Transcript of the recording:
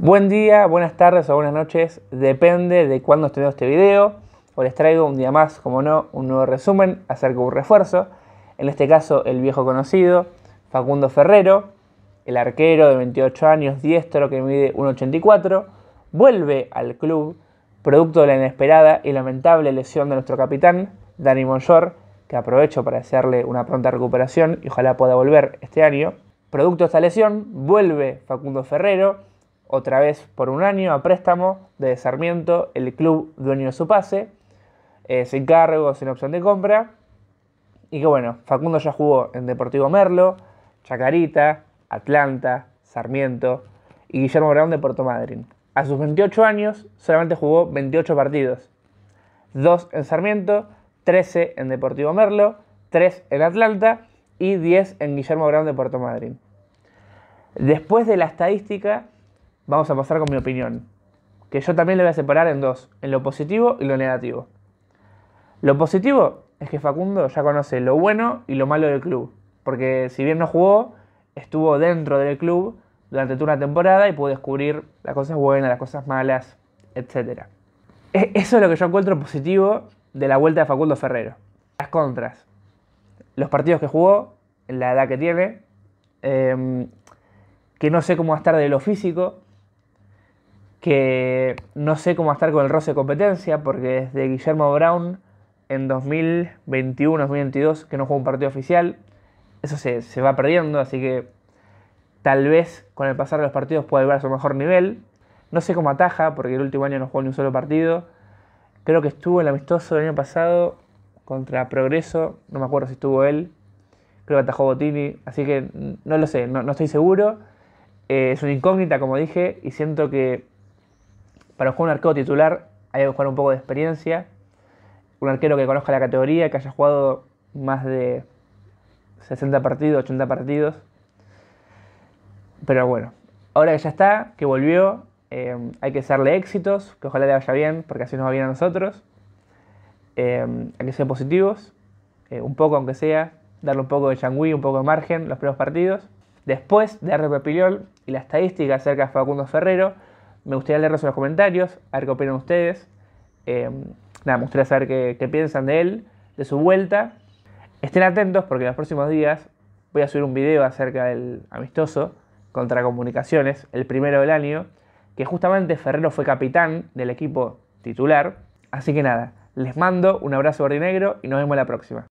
Buen día, buenas tardes o buenas noches, depende de cuándo esté viendo este video. Hoy les traigo un día más, como no, un nuevo resumen acerca de un refuerzo. En este caso, el viejo conocido, Facundo Ferrero, el arquero de 28 años, diestro que mide 1,84, vuelve al club, producto de la inesperada y lamentable lesión de nuestro capitán, Danny Monjor, que aprovecho para desearle una pronta recuperación y ojalá pueda volver este año. Producto de esta lesión, vuelve Facundo Ferrero otra vez por un año a préstamo de Sarmiento, el club dueño de su pase, eh, sin cargo, sin opción de compra. Y que bueno, Facundo ya jugó en Deportivo Merlo, Chacarita, Atlanta, Sarmiento y Guillermo Brown de Puerto Madryn. A sus 28 años solamente jugó 28 partidos. 2 en Sarmiento, 13 en Deportivo Merlo, 3 en Atlanta y 10 en Guillermo Brown de Puerto Madryn. Después de la estadística, vamos a pasar con mi opinión, que yo también le voy a separar en dos, en lo positivo y lo negativo. Lo positivo es que Facundo ya conoce lo bueno y lo malo del club, porque si bien no jugó, estuvo dentro del club durante toda una temporada y pudo descubrir las cosas buenas, las cosas malas, etc. E-, eso es lo que yo encuentro positivo de la vuelta de Facundo Ferrero. Las contras. Los partidos que jugó, la edad que tiene, em, que no sé cómo va a estar de lo físico, que no sé cómo estar con el roce de competencia, porque desde Guillermo Brown en 2021-2022, que no jugó un partido oficial, eso se, va perdiendo, así que tal vez con el pasar de los partidos pueda llegar a su mejor nivel. No sé cómo ataja, porque el último año no jugó ni un solo partido. Creo que estuvo el amistoso del año pasado contra Progreso, no me acuerdo si estuvo él. Creo que atajó Botini, así que no lo sé, no, estoy seguro. Eh, es una incógnita, como dije, y siento que para jugar un arquero titular hay que jugar un poco de experiencia, un arquero que conozca la categoría, que haya jugado más de 60 partidos, 80 partidos. Pero bueno, ahora que ya está, que volvió, eh, hay que hacerle éxitos, que ojalá le vaya bien, porque así nos va bien a nosotros. Eh, hay que ser positivos, eh, un poco aunque sea, darle un poco de changui, un poco de margen los primeros partidos. Después de Papillol y la estadística acerca de Facundo Ferrero, me gustaría leerlos en los comentarios, a ver qué opinan ustedes. Em, nada, me gustaría saber qué, piensan de él, de su vuelta. Estén atentos porque en los próximos días voy a subir un video acerca del amistoso contra comunicaciones, el primero del año, que justamente Ferrero fue capitán del equipo titular. Así que nada, les mando un abrazo negro y nos vemos la próxima.